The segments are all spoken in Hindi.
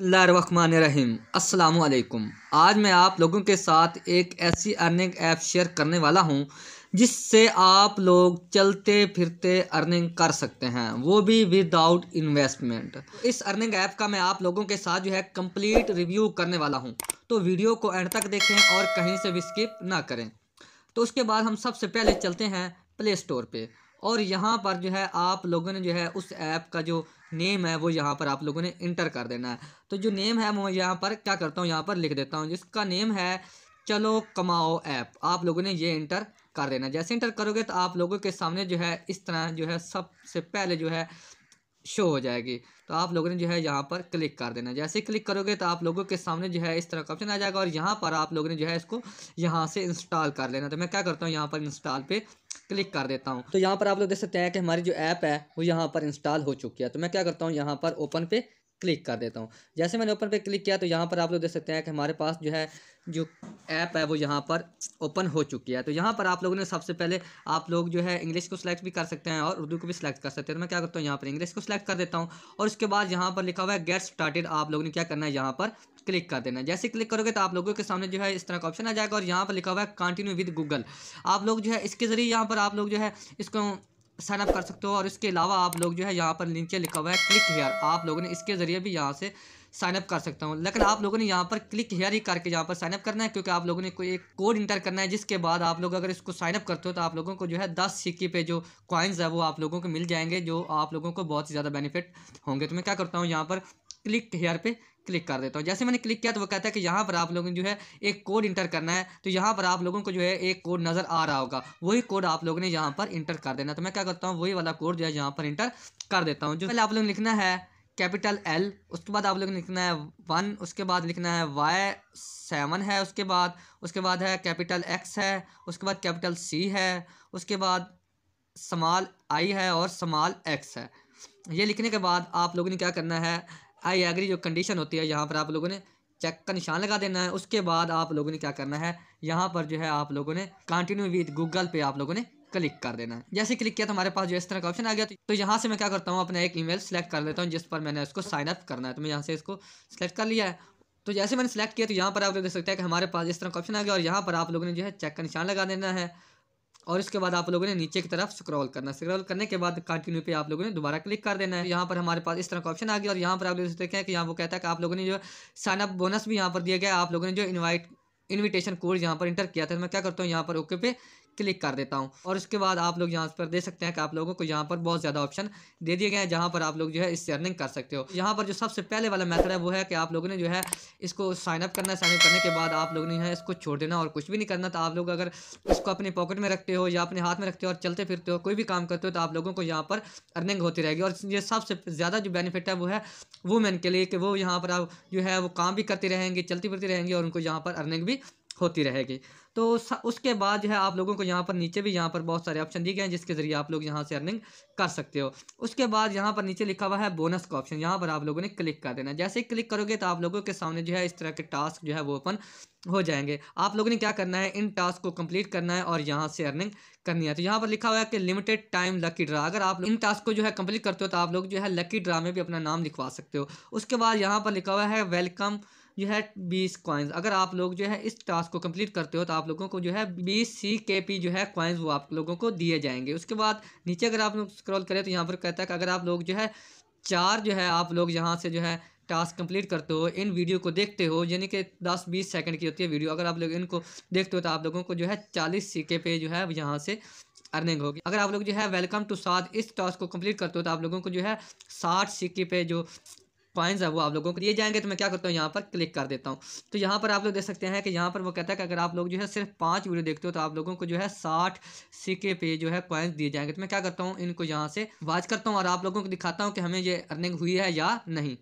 अस्सलाम वालेकुम आज मैं आप लोगों के साथ एक ऐसी अर्निंग ऐप शेयर करने वाला हूं जिससे आप लोग चलते फिरते अर्निंग कर सकते हैं वो भी विदाउट इन्वेस्टमेंट इस अर्निंग ऐप का मैं आप लोगों के साथ जो है कंप्लीट रिव्यू करने वाला हूं तो वीडियो को एंड तक देखें और कहीं से भी स्किप ना करें तो उसके बाद हम सबसे पहले चलते हैं प्ले स्टोर पर और यहाँ पर जो है आप लोगों ने जो है उस ऐप का जो नेम है वो यहाँ पर आप लोगों ने इंटर कर देना है तो जो नेम है मैं यहाँ पर क्या करता हूँ यहाँ पर लिख देता हूँ जिसका नेम है चलो कमाओ ऐप आप लोगों ने ये इंटर कर देना जैसे इंटर करोगे तो आप लोगों के सामने जो है इस तरह जो है सबसे पहले जो है शो हो जाएगी तो आप लोगों ने जो है यहाँ पर क्लिक कर देना जैसे क्लिक करोगे तो आप लोगों के सामने जो है इस तरह का ऑप्शन आ जाएगा और यहाँ पर आप लोगों ने जो है इसको यहाँ से इंस्टॉल कर लेना तो मैं क्या करता हूँ यहाँ पर इंस्टॉल पर क्लिक कर देता हूँ तो यहाँ पर आप लोग देख सकते हैं कि हमारी जो ऐप है वो यहाँ पर इंस्टॉल हो चुकी है तो मैं क्या करता हूँ यहाँ पर ओपन पे क्लिक कर देता हूँ जैसे मैंने ओपन पे क्लिक किया तो यहाँ पर आप लोग देख सकते हैं कि हमारे पास जो है जो ऐप है वो यहाँ पर ओपन हो चुकी है तो यहाँ पर आप लोगों ने सबसे पहले आप लोग जो है इंग्लिश को सिलेक्ट भी कर सकते हैं और उर्दू को भी सिलेक्ट कर सकते हैं तो मैं क्या करता हूँ यहाँ पर इंग्लिश को सिलेक्ट कर देता हूँ और उसके बाद यहाँ पर लिखा हुआ है गेट स्टार्टेड आप लोगों ने क्या करना है यहाँ पर क्लिक कर देना जैसे क्लिक करोगे तो आप लोगों के सामने जो है इस तरह का ऑप्शन आ जाएगा और यहाँ पर लिखा हुआ है कंटिन्यू विद गूगल आप लोग जो है इसके ज़रिए यहाँ पर आप लोग जो है इसको साइनअप कर सकते हो और इसके अलावा आप लोग जो है यहाँ पर नीचे लिखा हुआ है क्लिक हेयर आप लोगों ने इसके ज़रिए भी यहाँ से साइनअप कर सकता हूँ लेकिन आप लोगों ने यहाँ पर क्लिक हेयर ही करके यहाँ पर साइनअप करना है क्योंकि आप लोगों ने कोई एक कोड इंटर करना है जिसके बाद आप लोग अगर इसको साइनअप करते हो तो आप लोगों को जो है दस सिक्के पे जो कॉइन्स है वो आप लोगों को मिल जाएंगे जो आप लोगों को बहुत ही ज़्यादा बेनिफिट होंगे तो मैं क्या करता हूँ यहाँ पर क्लिक हेयर पे क्लिक कर देता हूँ जैसे मैंने क्लिक किया तो वो कहता है कि यहाँ पर आप लोगों ने जो है एक कोड इंटर करना है तो यहाँ पर आप लोगों को जो है एक कोड नज़र आ रहा होगा वही कोड आप लोगों ने यहाँ पर इंटर कर देना तो मैं क्या करता हूँ वही वाला कोड जो है यहाँ पर इंटर कर देता हूँ जो पहले आप लोगों ने लिखना है कैपिटल एल उसके बाद आप लोगों ने लिखना है वन उसके बाद लिखना है वाई सेवन है उसके बाद उसके बाद है कैपिटल एक्स है उसके बाद कैपिटल सी है उसके बाद समाल आई है और समाल एक्स है ये लिखने के बाद आप लोगों ने क्या करना है आई एग्री जो कंडीशन होती है यहाँ पर आप लोगों ने चेक का निशान लगा देना है उसके बाद आप लोगों ने क्या करना है यहाँ पर जो है आप लोगों ने कंटिन्यू विद गूगल पे आप लोगों ने क्लिक कर देना है जैसे क्लिक किया तो हमारे पास जो इस तरह का ऑप्शन आ गया तो यहाँ से मैं क्या करता हूँ अपना एक ईमेल सेलेक्ट कर लेता हूँ जिस पर मैंने इसको साइन अप करना है तो मैं यहाँ से इसको सेलेक्ट कर लिया है तो जैसे मैंने सेलेक्ट किया तो यहाँ पर आप लोग देख सकते हैं कि हमारे पास इस तरह का ऑप्शन आ गया और यहाँ पर आप लोगों ने जो है चेक का निशान लगा देना है और इसके बाद आप लोगों ने नीचे की तरफ स्क्रॉल करना स्क्रॉल करने के बाद कंटिन्यू पे आप लोगों ने दोबारा क्लिक कर देना है यहाँ पर हमारे पास इस तरह का ऑप्शन आ गया और यहाँ पर आप लोग देखते हैं कि यहाँ वो कहता है कि आप लोगों ने जो साइनअप बोनस भी यहाँ पर दिया गया आप लोगों ने जो इन्वाइट इन्विटेशन कोड यहाँ पर इंटर किया था तो मैं क्या करता हूँ यहाँ पर ओके पे क्लिक कर देता हूँ और उसके बाद आप लोग यहाँ पर देख सकते हैं कि आप लोगों को यहाँ पर बहुत ज़्यादा ऑप्शन दे दिए गए हैं जहाँ पर आप लोग जो है इससे अर्निंग कर सकते हो यहाँ पर जो सबसे पहले वाला मैथड है वो है कि आप लोगों ने जो है इसको साइनअप करना है साइनअप करने के बाद आप लोगों ने है इसको छोड़ देना और कुछ भी नहीं करना तो आप लोग अगर इसको अपने पॉकेट में रखते हो या अपने हाथ में रखते हो और चलते फिरते हो कोई भी काम करते हो तो आप लोगों को यहाँ पर अर्निंग होती रहेगी और ये सबसे ज़्यादा जो बेनिफिट है वो है वुमेन के लिए कि वो यहाँ पर आप जो है वो काम भी करते रहेंगे चलती फिरती रहेंगे और उनको यहाँ पर अर्निंग भी होती रहेगी तो उसके बाद जो है आप लोगों को यहाँ पर नीचे भी यहाँ पर बहुत सारे ऑप्शन दिए गए हैं जिसके ज़रिए आप लोग यहाँ से अर्निंग कर सकते हो उसके बाद यहाँ पर नीचे लिखा हुआ है बोनस का ऑप्शन यहाँ पर आप लोगों ने क्लिक कर देना जैसे ही क्लिक करोगे तो आप लोगों के सामने जो है इस तरह के टास्क जो है वो ओपन हो जाएंगे आप लोगों ने क्या करना है इन टास्क को कंप्लीट करना है और यहाँ से अर्निंग करनी है तो यहाँ पर लिखा हुआ है कि लिमिटेड टाइम लकी ड्रा अगर आप इन टास्क को जो है कंप्लीट करते हो तो आप लोग जो है लकी ड्रा में भी अपना नाम लिखवा सकते हो उसके बाद यहाँ पर लिखा हुआ है वेलकम जो है बीस क्वाइंस अगर आप लोग जो है इस टास्क को कंप्लीट करते हो तो आप लोगों को जो है बीस सी के पी जो है क्वाइंस वो आप लोगों को दिए जाएंगे उसके बाद नीचे अगर आप लोग स्क्रॉल करें तो यहाँ पर कहता है कि अगर आप लोग जो है चार जो है आप लोग यहाँ से जो है टास्क कंप्लीट करते हो इन वीडियो को देखते हो यानी कि दस बीस सेकंड की होती है वीडियो अगर आप लोग इनको देखते हो तो आप लोगों को जो है सी सीके पे जो है यहाँ से अर्निंग होगी अगर आप लोग जो है वेलकम टू साथ इस टास्क को कंप्लीट करते हो तो आप लोगों को जो है साठ सीके पे जो पॉइंट्स है वो आप लोगों को दिए जाएंगे तो मैं क्या करता हूँ यहाँ पर क्लिक कर देता हूँ तो यहाँ पर आप लोग देख सकते हैं कि यहाँ पर वो कहता है कि अगर आप लोग जो है सिर्फ पाँच वीडियो देखते हो तो आप लोगों को जो है साठ सिक्के पे जो है पॉइंट्स दिए जाएंगे तो मैं क्या करता हूँ इनको यहाँ से वाच करता हूँ और आप लोगों को दिखाता हूँ कि हमें ये अर्निंग हुई है या नहीं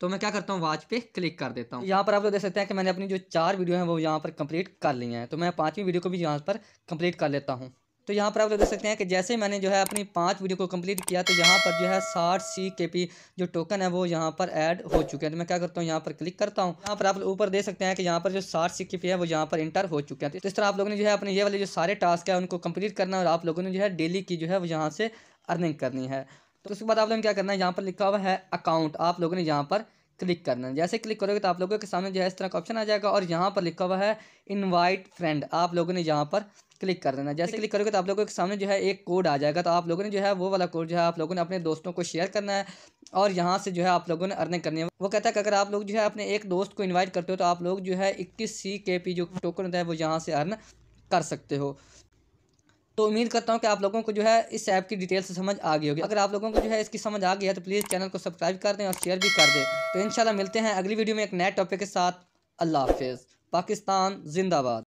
तो मैं क्या करता हूँ वाच पे क्लिक कर देता हूँ यहाँ पर आप लोग देख सकते हैं कि मैंने अपनी जो चार वीडियो हैं वो यहाँ पर कंप्लीट कर ली हैं तो मैं पाँचवीं वीडियो को भी यहाँ पर कंप्लीट कर लेता हूँ तो यहाँ पर आप लोग देख सकते हैं कि जैसे मैंने जो है अपनी पाँच वीडियो को कंप्लीट किया तो यहाँ पर जो है साठ सी के पी जो टोकन है वो यहाँ पर ऐड हो चुके हैं तो मैं क्या करता हूँ यहाँ पर क्लिक करता हूँ यहाँ पर आप ऊपर देख सकते हैं कि यहाँ पर जो साठ सी के पी है वो यहाँ पर इंटर हो चुके हैं तो इस तरह आप लोगों ने जो है अपने ये वाले जो सारे टास्क है उनको कम्प्लीट करना और आप लोगों ने जो है डेली की जो है वो यहाँ से अर्निंग करनी है तो उसके बाद आप लोगों ने क्या करना है यहाँ पर लिखा हुआ है अकाउंट आप लोगों ने यहाँ पर क्लिक करना है जैसे क्लिक करोगे तो आप लोगों के सामने जो है इस तरह का ऑप्शन आ जाएगा और यहाँ पर लिखा हुआ है इनवाइट फ्रेंड आप लोगों ने यहाँ पर क्लिक कर देना जैसे क्लिक करोगे तो आप लोगों के सामने जो है एक कोड आ जाएगा तो आप लोगों ने जो है वो वाला कोड जो है आप लोगों ने अपने दोस्तों को शेयर करना है और यहाँ से जो है आप लोगों ने अर्निंग करनी है वो कहता है कि अगर आप लोग जो है अपने एक दोस्त को इन्वाइट करते हो तो आप लोग जो है इक्कीस सी के पी जो टोकन होता है वो यहाँ से अर्न कर सकते हो तो उम्मीद करता हूँ कि आप लोगों को जो है इस ऐप की डिटेल से समझ आ गई होगी अगर आप लोगों को जो है इसकी समझ आ गई है तो प्लीज़ चैनल को सब्सक्राइब कर दें और शेयर भी कर दें तो इन मिलते हैं अगली वीडियो में एक नए टॉपिक के साथ अल्लाह हाफिज़ पाकिस्तान जिंदाबाद